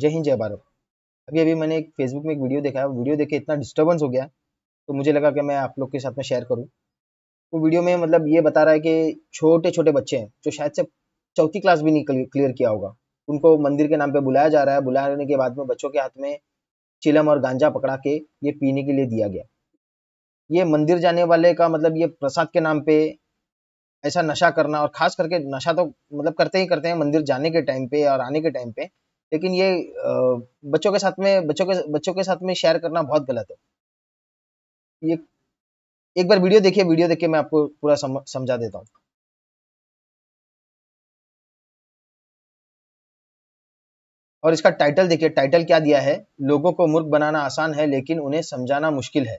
जय हिंद जय भारत अभी अभी मैंने एक फेसबुक में एक वीडियो देखा वीडियो देखे इतना डिस्टर्बेंस हो गया तो मुझे लगा कि मैं आप लोग के साथ में शेयर करूँ वो वीडियो में मतलब ये बता रहा है कि छोटे छोटे बच्चे हैं जो शायद से चौथी क्लास भी नहीं क्लियर किया होगा उनको मंदिर के नाम पे बुलाया जा रहा है बुलाने के बाद में बच्चों के हाथ में चिलम और गांजा पकड़ा के ये पीने के लिए दिया गया ये मंदिर जाने वाले का मतलब ये प्रसाद के नाम पे ऐसा नशा करना और खास करके नशा तो मतलब करते ही करते हैं मंदिर जाने के टाइम पे और आने के टाइम पे लेकिन ये बच्चों के साथ में बच्चों के बच्चों के साथ में शेयर करना बहुत गलत है ये एक बार वीडियो देखिए वीडियो देख के मैं आपको पूरा समझा देता हूँ और इसका टाइटल देखिए टाइटल क्या दिया है लोगों को मूर्ख बनाना आसान है लेकिन उन्हें समझाना मुश्किल है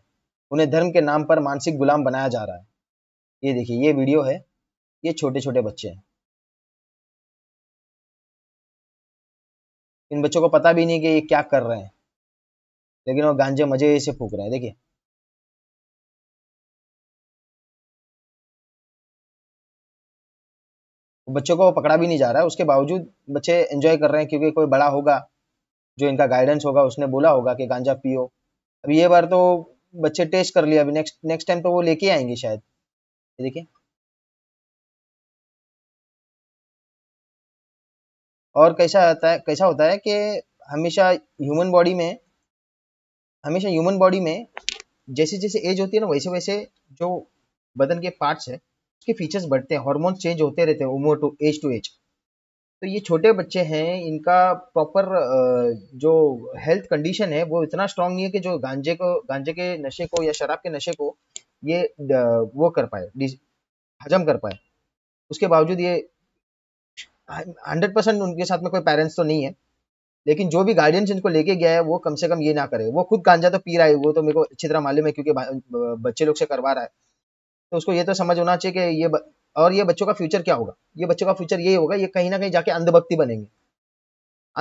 उन्हें धर्म के नाम पर मानसिक गुलाम बनाया जा रहा है ये देखिए ये वीडियो है ये छोटे छोटे बच्चे हैं इन बच्चों को पता भी नहीं कि ये क्या कर रहे हैं लेकिन वो गांजे मजे से फूक रहे हैं देखिए बच्चों को पकड़ा भी नहीं जा रहा है उसके बावजूद बच्चे एंजॉय कर रहे हैं क्योंकि कोई बड़ा होगा जो इनका गाइडेंस होगा उसने बोला होगा कि गांजा पियो अब ये बार तो बच्चे टेस्ट कर लिया अभी नेक्स्ट नेक्स्ट टाइम तो वो लेके आएंगे शायद देखिए और कैसा आता है कैसा होता है कि हमेशा ह्यूमन बॉडी में हमेशा ह्यूमन बॉडी में जैसे जैसे एज होती है ना वैसे वैसे जो बदन के पार्ट्स है उसके फीचर्स बढ़ते हैं हॉर्मोन चेंज होते रहते हैं उम्र टू एज टू एज तो ये छोटे बच्चे हैं इनका प्रॉपर जो हेल्थ कंडीशन है वो इतना स्ट्रांग नहीं है कि जो गांजे को गांजे के नशे को या शराब के नशे को ये वो कर पाए हजम कर पाए उसके बावजूद ये हंड्रेड परसेंट उनके साथ में कोई पेरेंट्स तो नहीं है लेकिन जो भी गार्डियन जिनको लेके गया है वो कम से कम ये ना करे वो खुद गांजा तो पी रहा है वो तो मेरे को अच्छी तरह मालूम है क्योंकि बच्चे लोग से करवा रहा है तो उसको ये तो समझ होना चाहिए कि ये और ये बच्चों का फ्यूचर क्या होगा ये बच्चों का फ्यूचर ये होगा ये कहीं ना कहीं जाके अंधभक्ति बनेंगे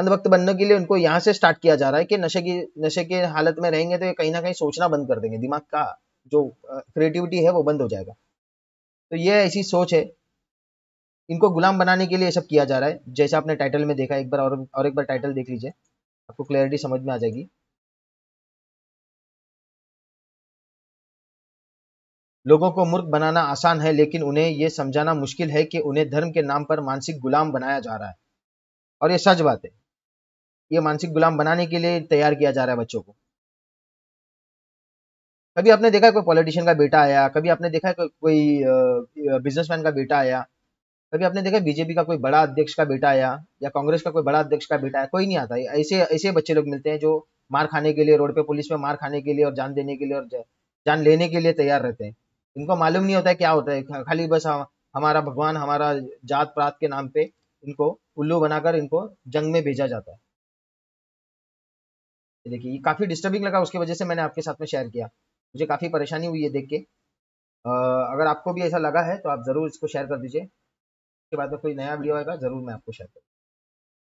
अंधभक्त बनने के लिए उनको यहाँ से स्टार्ट किया जा रहा है कि नशे की नशे के हालत में रहेंगे तो ये कहीं ना कहीं सोचना बंद कर देंगे दिमाग का जो क्रिएटिविटी है वो बंद हो जाएगा तो ये ऐसी सोच है इनको गुलाम बनाने के लिए सब किया जा रहा है जैसे आपने टाइटल में देखा एक बार और और एक बार टाइटल देख लीजिए आपको क्लैरिटी समझ में आ जाएगी लोगों को मूर्ख बनाना आसान है लेकिन उन्हें यह समझाना मुश्किल है कि उन्हें धर्म के नाम पर मानसिक गुलाम बनाया जा रहा है और ये सच बात है ये मानसिक गुलाम बनाने के लिए तैयार किया जा रहा है बच्चों को कभी आपने देखा कोई पॉलिटिशियन का बेटा आया कभी आपने देखा कोई बिजनेसमैन का बेटा आया क्योंकि आपने देखा बीजेपी का कोई बड़ा अध्यक्ष का बेटा आया या कांग्रेस का कोई बड़ा अध्यक्ष का बेटा आया कोई नहीं आता ऐसे ऐसे बच्चे लोग मिलते हैं जो मार खाने के लिए रोड पे पुलिस में मार खाने के लिए और जान देने के लिए और जान लेने के लिए तैयार रहते हैं इनको मालूम नहीं होता है क्या होता है खाली बस हमारा भगवान हमारा जात प्रात के नाम पे इनको उल्लू बनाकर इनको जंग में भेजा जाता है देखिए ये काफी डिस्टर्बिंग लगा उसकी वजह से मैंने आपके साथ में शेयर किया मुझे काफी परेशानी हुई है देख के अगर आपको भी ऐसा लगा है तो आप जरूर इसको शेयर कर दीजिए उसके बाद में कोई नया वीडियो आएगा जरूर मैं आपको शेयर करूँगा